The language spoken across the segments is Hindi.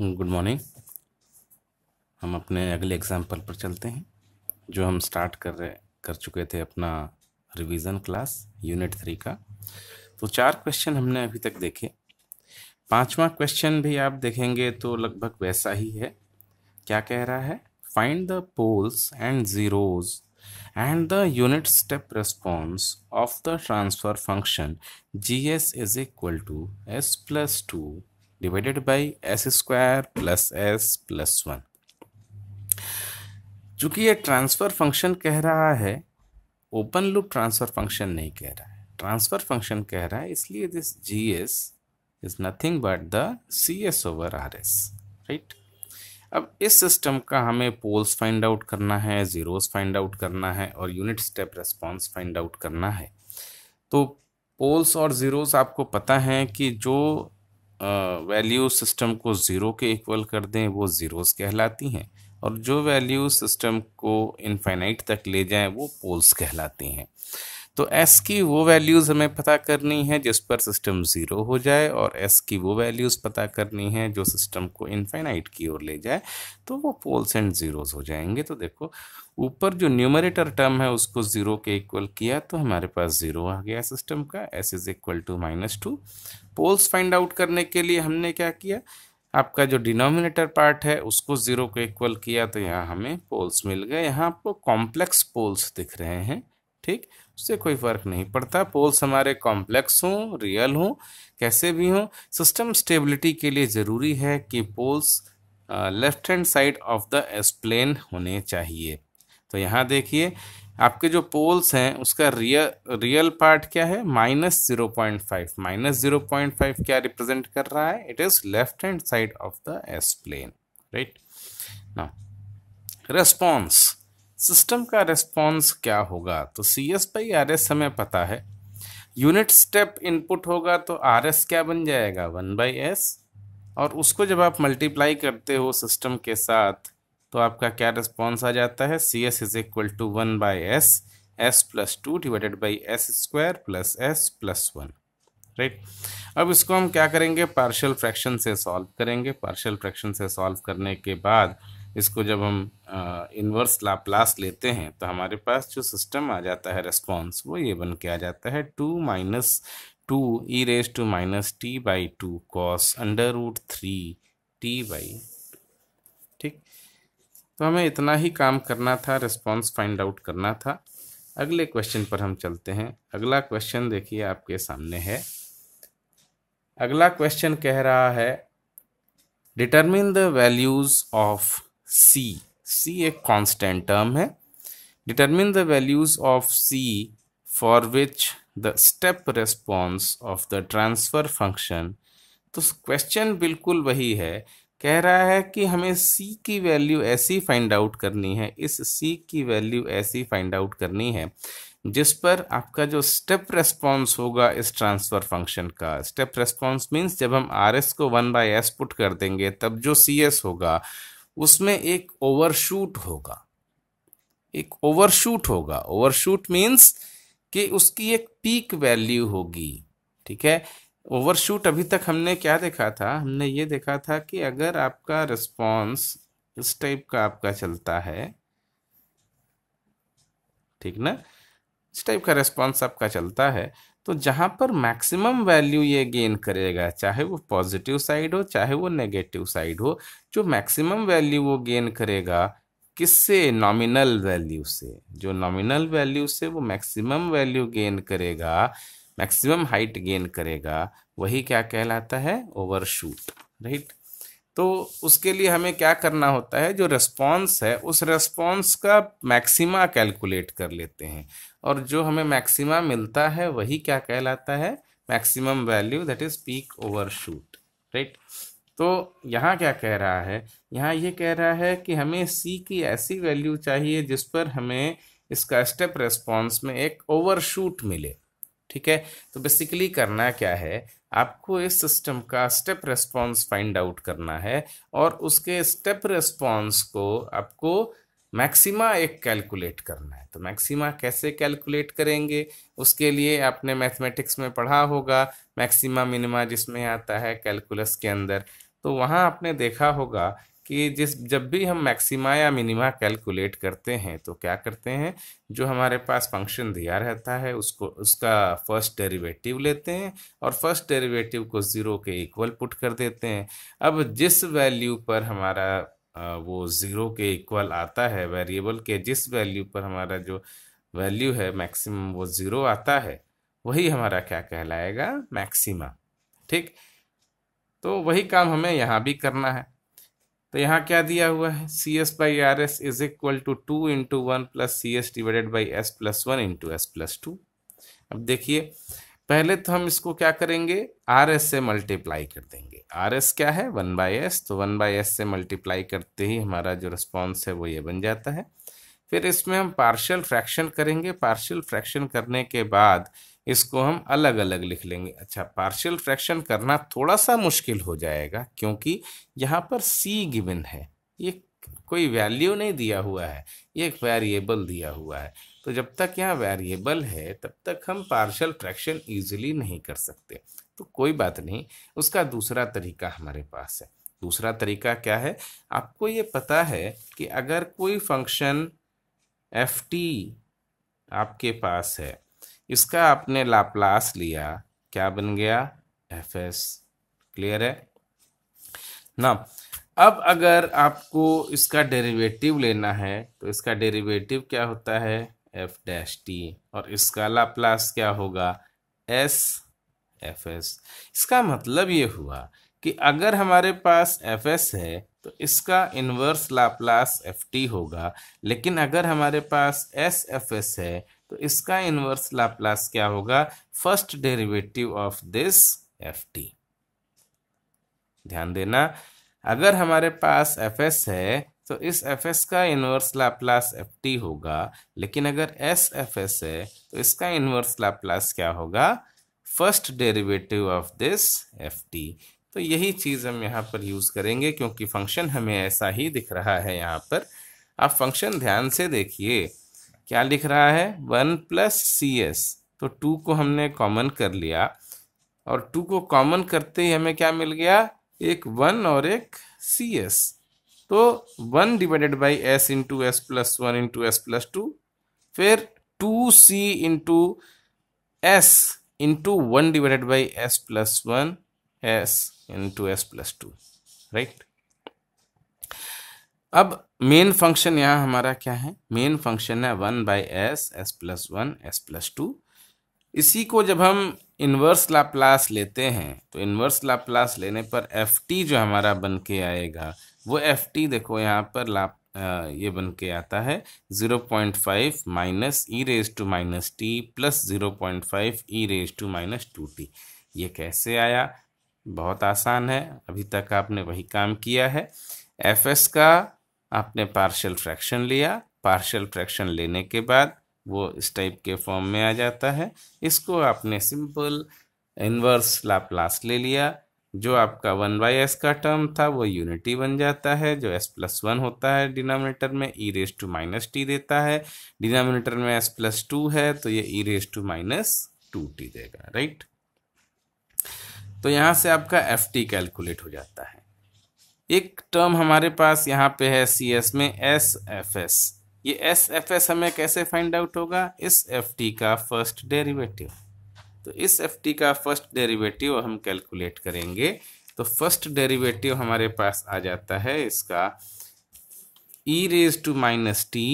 गुड मॉर्निंग हम अपने अगले एग्जाम्पल पर चलते हैं जो हम स्टार्ट कर रहे कर चुके थे अपना रिवीजन क्लास यूनिट थ्री का तो चार क्वेश्चन हमने अभी तक देखे पांचवा क्वेश्चन भी आप देखेंगे तो लगभग वैसा ही है क्या कह रहा है find the poles and zeros and the unit step response of the transfer function G S is equal to S plus two divided by S square plus S plus one चूंकि ये ट्रांसफर फंक्शन कह रहा है ओपन लूप ट्रांसफर फंक्शन नहीं कह रहा है ट्रांसफर फंक्शन कह रहा है इसलिए this G S is nothing but the C S over R S right अब इस सिस्टम का हमें पोल्स फाइंड आउट करना है जीरोस फाइंड आउट करना है और unit step response find out करना है तो पोल्स और ज़ीरोस आपको पता है कि जो वैल्यू सिस्टम को ज़ीरो के इक्वल कर दें वो ज़ीरोस कहलाती हैं और जो वैल्यू सिस्टम को इनफाइनाइट तक ले जाएं वो पोल्स कहलाती हैं तो एस की वो वैल्यूज़ हमें पता करनी है जिस पर सिस्टम ज़ीरो हो जाए और एस की वो वैल्यूज़ पता करनी है जो सिस्टम को इनफाइनाइट की ओर ले जाए तो वो पोल्स एंड ज़ीरोज़ हो जाएंगे तो देखो ऊपर जो न्यूमरेटर टर्म है उसको ज़ीरो के इक्वल किया तो हमारे पास ज़ीरो आ गया सिस्टम का S is equal to minus two poles find out करने के लिए हमने क्या किया आपका जो डिनोमिनेटर पार्ट है उसको ज़ीरो को इक्वल किया तो यहाँ हमें पोल्स मिल गए यहाँ आपको कॉम्प्लेक्स पोल्स दिख रहे हैं ठीक उससे कोई फर्क नहीं पड़ता पोल्स हमारे कॉम्प्लेक्स हों रियल हों कैसे भी हों सिस्टम स्टेबिलिटी के लिए ज़रूरी है कि poles left hand side of the S plane होने चाहिए तो यहाँ देखिए आपके जो पोल्स हैं उसका रियल रियल पार्ट क्या है minus zero point five minus zero point five क्या रिप्रेजेंट कर रहा है it is left hand side of the S plane right ना रेस्पॉन्स सिस्टम का रेस्पॉन्स क्या होगा तो C S by R S हमें पता है यूनिट स्टेप इनपुट होगा तो आर एस क्या बन जाएगा वन बाई एस और उसको जब आप मल्टीप्लाई करते हो सिस्टम के साथ तो आपका क्या रिस्पॉन्स आ जाता है C S is equal to one by S S plus two divided by S square plus S plus one right अब इसको हम क्या करेंगे पार्शियल फ्रैक्शन से सॉल्व करेंगे पार्शियल फ्रैक्शन से सॉल्व करने के बाद इसको जब हम इन्वर्स लाप्लास लेते हैं तो हमारे पास जो सिस्टम आ जाता है रेस्पॉन्स वो ये बन के आ जाता है two minus two E raise to minus T by two cos under root three T by ठीक तो हमें इतना ही काम करना था रिस्पॉन्स फाइंड आउट करना था अगले क्वेश्चन पर हम चलते हैं अगला क्वेश्चन देखिए आपके सामने है अगला क्वेश्चन कह रहा है determine the values of C C एक कांस्टेंट टर्म है determine the values of C for which the step response of the transfer function तो क्वेश्चन बिल्कुल वही है कह रहा है कि हमें c की वैल्यू ऐसी फाइंड आउट करनी है इस c की वैल्यू ऐसी फाइंड आउट करनी है जिस पर आपका जो स्टेप रेस्पॉन्स होगा इस ट्रांसफ़र फंक्शन का स्टेप रेस्पॉन्स मीन्स जब हम आर एस को वन बाई एस पुट कर देंगे तब जो सी एस होगा उसमें एक ओवरशूट होगा एक ओवरशूट होगा ओवरशूट मीन्स कि उसकी एक पीक वैल्यू होगी ठीक है ओवरशूट अभी तक हमने क्या देखा था हमने ये देखा था कि अगर आपका रिस्पॉन्स इस टाइप का आपका चलता है ठीक ना इस टाइप का रिस्पॉन्स आपका चलता है तो जहाँ पर मैक्सिमम वैल्यू ये गेन करेगा चाहे वो पॉजिटिव साइड हो चाहे वो नेगेटिव साइड हो जो मैक्सिमम वैल्यू वो गेन करेगा किससे नॉमिनल वैल्यू से जो नॉमिनल वैल्यू से वो मैक्सिमम वैल्यू गेन करेगा मैक्सिमम हाइट गेन करेगा वही क्या कहलाता है ओवरशूट राइट तो उसके लिए हमें क्या करना होता है जो रेस्पॉन्स है उस रेस्पॉन्स का मैक्सिमा कैलकुलेट कर लेते हैं और जो हमें मैक्सिमा मिलता है वही क्या कहलाता है maximum value that is peak overshoot right तो यहाँ क्या कह रहा है यहाँ ये कह रहा है कि हमें सी की ऐसी वैल्यू चाहिए जिस पर हमें इसका स्टेप रेस्पॉन्स में एक ओवरशूट मिले ठीक है तो बेसिकली करना क्या है आपको इस सिस्टम का स्टेप रेस्पॉन्स फाइंड आउट करना है और उसके स्टेप रेस्पॉन्स को आपको मैक्सिमा एक कैलकुलेट करना है तो मैक्सिमा कैसे कैलकुलेट करेंगे उसके लिए आपने मैथमेटिक्स में पढ़ा होगा मैक्सिमा मिनिमा जिसमें आता है कैलकुलस के अंदर तो वहाँ आपने देखा होगा कि जिस जब भी हम मैक्सिमा या मिनिमा कैलकुलेट करते हैं तो क्या करते हैं जो हमारे पास फंक्शन दिया रहता है उसको उसका फर्स्ट डेरिवेटिव लेते हैं और फर्स्ट डेरिवेटिव को ज़ीरो के इक्वल पुट कर देते हैं अब जिस वैल्यू पर हमारा वो ज़ीरो के इक्वल आता है वेरिएबल के जिस वैल्यू पर हमारा जो वैल्यू है मैक्सिमम वो ज़ीरो आता है वही हमारा क्या कहलाएगा मैक्सिमा ठीक तो वही काम हमें यहाँ भी करना है तो यहाँ क्या दिया हुआ है C S by R S is equal to two into one plus C S divided by S plus one into S plus two अब देखिए पहले तो हम इसको क्या करेंगे आर एस से मल्टीप्लाई कर देंगे आर एस क्या है वन बाई एस तो वन बाई एस से मल्टीप्लाई करते ही हमारा जो रिस्पॉन्स है वो ये बन जाता है फिर इसमें हम पार्शियल फ्रैक्शन करेंगे पार्शियल फ्रैक्शन करने के बाद इसको हम अलग अलग लिख लेंगे अच्छा पार्शियल फ्रैक्शन करना थोड़ा सा मुश्किल हो जाएगा क्योंकि यहाँ पर सी गिवन है ये कोई वैल्यू नहीं दिया हुआ है ये एक वेरिएबल दिया हुआ है तो जब तक यहाँ वेरिएबल है तब तक हम पार्शियल फ्रैक्शन ईजिली नहीं कर सकते तो कोई बात नहीं उसका दूसरा तरीका हमारे पास है दूसरा तरीका क्या है आपको ये पता है कि अगर कोई फंक्शन एफ टी आपके पास है इसका आपने लाप्लास लिया क्या बन गया एफ एस क्लियर है ना अब अगर आपको इसका डेरिवेटिव लेना है तो इसका डेरिवेटिव क्या होता है एफ डैश टी और इसका लाप्लास क्या होगा एस एफ एस इसका मतलब ये हुआ कि अगर हमारे पास एफ एस है तो इसका इन्वर्स लाप्लास एफ टी होगा लेकिन अगर हमारे पास एस एफ एस है तो इसका इनवर्स लाप्लास क्या होगा first derivative of this F T ध्यान देना अगर हमारे पास एफ एस है तो इस एफ एस का इनवर्स लाप्लास एफ टी होगा लेकिन अगर एस एफ एस है तो इसका इनवर्स लाप्लास क्या होगा first derivative of this F T तो यही चीज़ हम यहाँ पर यूज़ करेंगे क्योंकि फंक्शन हमें ऐसा ही दिख रहा है यहाँ पर आप फंक्शन ध्यान से देखिए क्या लिख रहा है वन प्लस सी एस तो टू को हमने कॉमन कर लिया और टू को कॉमन करते ही हमें क्या मिल गया एक वन और एक सी एस तो one divided by S into S plus one into S plus two फिर two C into S into one divided by S plus one S into S plus two right अब मेन फंक्शन यहाँ हमारा क्या है मेन फंक्शन है one by S S plus one S plus two इसी को जब हम इन्वर्स लाप्लास लेते हैं तो इन्वर्स लाप्लास लेने पर एफ टी जो हमारा बन के आएगा वो एफ टी देखो यहाँ पर लाप ये बन के आता है zero point five minus E raise to minus T plus zero point five E raise to minus two T ये कैसे आया बहुत आसान है अभी तक आपने वही काम किया है एफ एस का आपने पार्शियल फ्रैक्शन लिया पार्शियल फ्रैक्शन लेने के बाद वो इस टाइप के फॉर्म में आ जाता है इसको आपने सिंपल इनवर्स लाप्लास ले लिया जो आपका वन बाई एस का टर्म था वो यूनिटी बन जाता है जो एस प्लस वन होता है डिनोमिनेटर में E raise to minus T देता है डिनोमिनेटर में एस प्लस टू है तो ये E raise to minus two T देगा राइट तो यहाँ से आपका एफ टी कैलकुलेट हो जाता है एक टर्म हमारे पास यहाँ पे है सी एस में एस एफ एस ये एस एफ एस हमें कैसे फाइंड आउट होगा इस एफ टी का फर्स्ट डेरिवेटिव तो इस एफ टी का फर्स्ट डेरिवेटिव हम कैलकुलेट करेंगे तो फर्स्ट डेरिवेटिव हमारे पास आ जाता है इसका E raise to minus T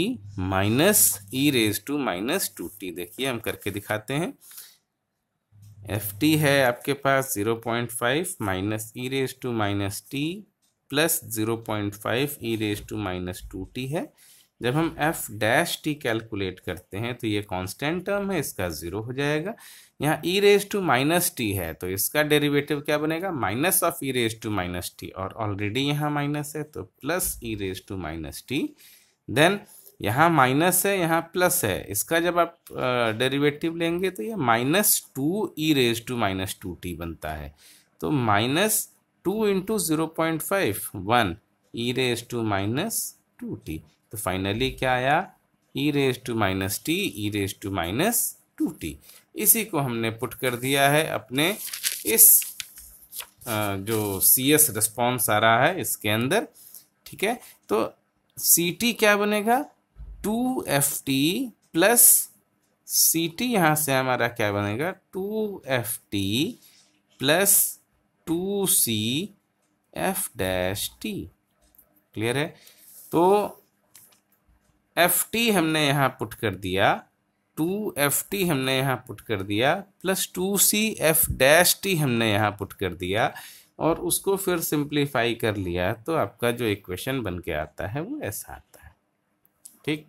minus E raise to minus two T देखिए हम करके दिखाते हैं एफ टी है आपके पास zero point five minus E raise to minus T plus zero point five E raise to minus two T है जब हम एफ डैश टी कैलकुलेट करते हैं तो ये कांस्टेंट टर्म है इसका ज़ीरो हो जाएगा यहाँ E raise to minus T है तो इसका डेरिवेटिव क्या बनेगा minus of E raise to minus T और ऑलरेडी यहाँ माइनस है तो plus E raise to minus T then यहाँ माइनस है यहाँ प्लस है इसका जब आप डेरिवेटिव लेंगे तो ये minus two E raise to minus two T बनता है तो minus two into zero point five one E raise to minus two T तो फाइनली क्या आया E raise to minus T E raise to minus two T इसी को हमने पुट कर दिया है अपने इस जो सी एस रिस्पॉन्स आ रहा है इसके अंदर ठीक है तो सी टी क्या बनेगा two F T plus C T यहाँ से हमारा क्या बनेगा two F T plus two C F dash T clear है तो एफ टी हमने यहाँ पुट कर दिया टू एफ टी हमने यहाँ पुट कर दिया plus two C F dash T हमने यहाँ पुट कर दिया और उसको फिर सिंप्लीफाई कर लिया तो आपका जो इक्वेशन बन के आता है वो ऐसा आता है ठीक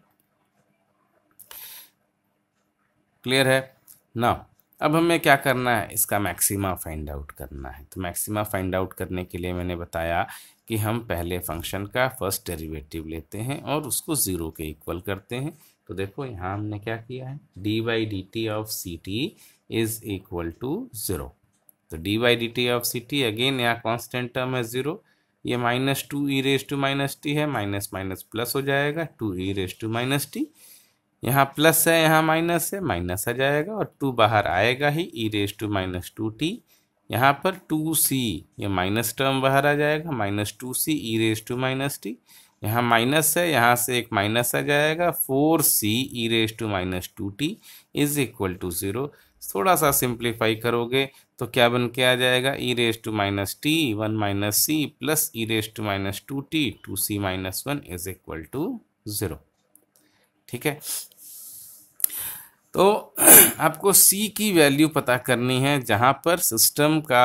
क्लियर है नाउ अब हमें क्या करना है इसका मैक्सिमा फाइंड आउट करना है तो मैक्सिमा फाइंड आउट करने के लिए मैंने बताया कि हम पहले फंक्शन का फर्स्ट डेरिवेटिव लेते हैं और उसको ज़ीरो के इक्वल करते हैं तो देखो यहाँ हमने क्या किया है D Y D T of C T is equal to zero तो D Y D T of C T again यहाँ कॉन्स्टेंट टर्म है ज़ीरो ये minus two E raise to minus T है माइनस माइनस प्लस हो जाएगा two E raise to minus T यहाँ प्लस है यहाँ माइनस है माइनस आ जाएगा और टू बाहर आएगा ही E raise to minus two T यहाँ पर टू सी ये माइनस टर्म बाहर आ जाएगा minus two C E raise to minus T यहाँ माइनस है यहाँ से एक माइनस आ जाएगा four C E raise to minus two T is equal to zero थोड़ा सा सिंप्लीफाई करोगे तो क्या बन के आ जाएगा E raise to minus T one minus C plus E raise to minus two T two C minus one is equal to zero ठीक है तो आपको सी की वैल्यू पता करनी है जहाँ पर सिस्टम का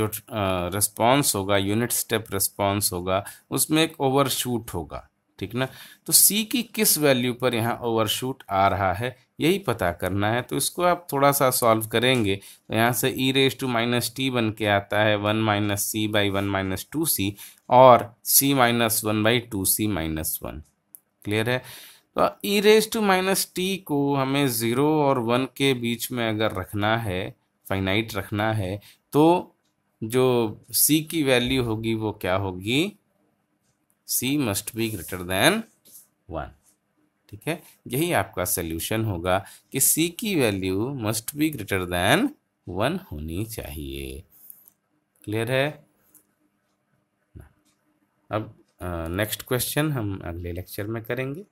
जो रिस्पांस होगा यूनिट स्टेप रिस्पांस होगा उसमें एक ओवरशूट होगा ठीक ना तो सी की किस वैल्यू पर यहाँ ओवरशूट आ रहा है यही पता करना है तो इसको आप थोड़ा सा सॉल्व करेंगे तो यहाँ से E raise to minus T बन के आता है one minus C by one minus two C और C minus one by two C minus one clear है तो E raise to minus T को हमें ज़ीरो और वन के बीच में अगर रखना है फाइनाइट रखना है तो जो सी की वैल्यू होगी वो क्या होगी C must be greater than one ठीक है यही आपका सोल्यूशन होगा कि सी की value must be greater than one होनी चाहिए क्लियर है अब नेक्स्ट uh, क्वेश्चन हम अगले लेक्चर में करेंगे